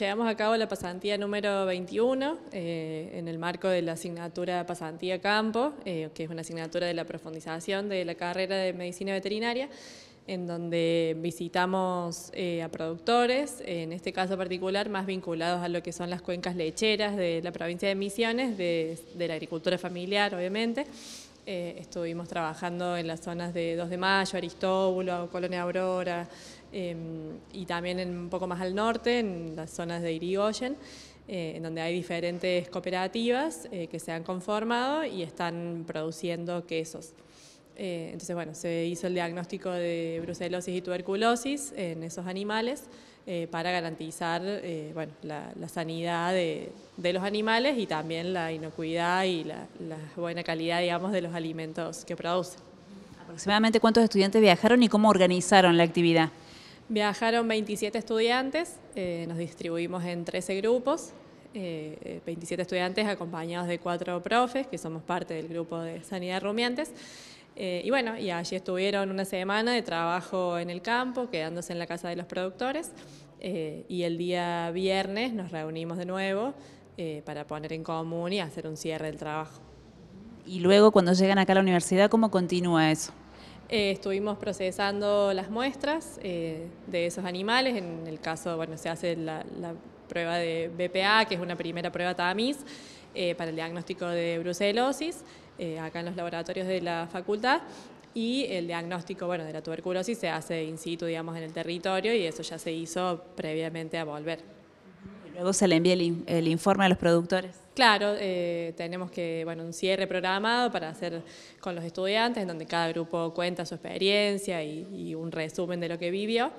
Llevamos a cabo la pasantía número 21 eh, en el marco de la asignatura Pasantía Campo, eh, que es una asignatura de la profundización de la carrera de Medicina Veterinaria, en donde visitamos eh, a productores, en este caso particular más vinculados a lo que son las cuencas lecheras de la provincia de Misiones, de, de la agricultura familiar obviamente, eh, estuvimos trabajando en las zonas de 2 de Mayo, Aristóbulo, Colonia Aurora em, y también un poco más al norte, en las zonas de Irigoyen, eh, en donde hay diferentes cooperativas eh, que se han conformado y están produciendo quesos. entonces, bueno, se hizo el diagnóstico de brucelosis y tuberculosis en esos animales. Eh, para garantizar eh, la, sanidad de, los animales y también la inocuidad y la, buena calidad digamos, de los alimentos que producen. ¿Aproximadamente cuántos estudiantes viajaron y cómo organizaron la actividad? Viajaron 27 estudiantes, eh, nos distribuimos en 13 grupos, 27 estudiantes acompañados de cuatro profes, que somos parte del grupo de Sanidad Rumiantes. Eh, y bueno, y allí estuvieron una semana de trabajo en el campo, quedándose en la casa de los productores. Eh, y el día viernes nos reunimos de nuevo eh, para poner en común y hacer un cierre del trabajo. Y luego cuando llegan acá a la universidad, ¿cómo continúa eso? estuvimos procesando las muestras de esos animales. En el caso, bueno, se hace la, prueba de BPA, que es una primera prueba TAMIS para el diagnóstico de brucelosis. Eh, acá en los laboratorios de la facultad y el diagnóstico bueno, de la tuberculosis se hace in situ, digamos, en el territorio y eso ya se hizo previamente a volver. Luego se le envía el, informe a los productores. Claro, eh, tenemos que, bueno, un cierre programado para hacer con los estudiantes, en donde cada grupo cuenta su experiencia y, y un resumen de lo que vivió.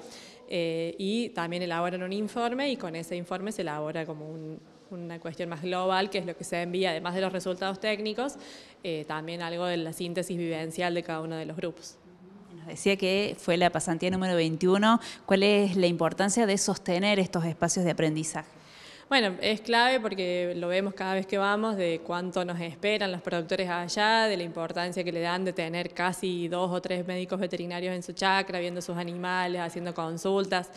Eh, y también elaboran un informe y con ese informe se elabora como una cuestión más global, que es lo que se envía, además de los resultados técnicos, eh, también algo de la síntesis vivencial de cada uno de los grupos. Nos decía que fue la pasantía número 21. ¿Cuál es la importancia de sostener estos espacios de aprendizaje? Bueno, es clave porque lo vemos cada vez que vamos, de cuánto nos esperan los productores allá, de la importancia que le dan de tener casi dos o tres médicos veterinarios en su chacra, viendo sus animales, haciendo consultas.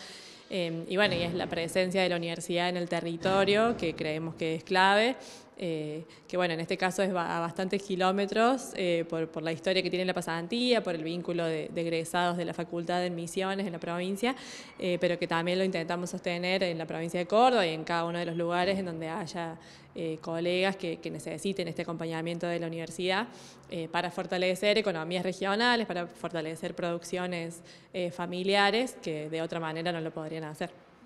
Eh, y bueno, y es la presencia de la universidad en el territorio que creemos que es clave. Eh, que bueno, en este caso es a bastantes kilómetros eh, por, la historia que tiene la pasantía, por el vínculo de, egresados de la facultad de misiones en la provincia, eh, pero que también lo intentamos sostener en la provincia de Córdoba y en cada uno de los lugares en donde haya colegas que, necesiten este acompañamiento de la universidad para fortalecer economías regionales, para fortalecer producciones familiares que de otra manera no lo podrían hacer.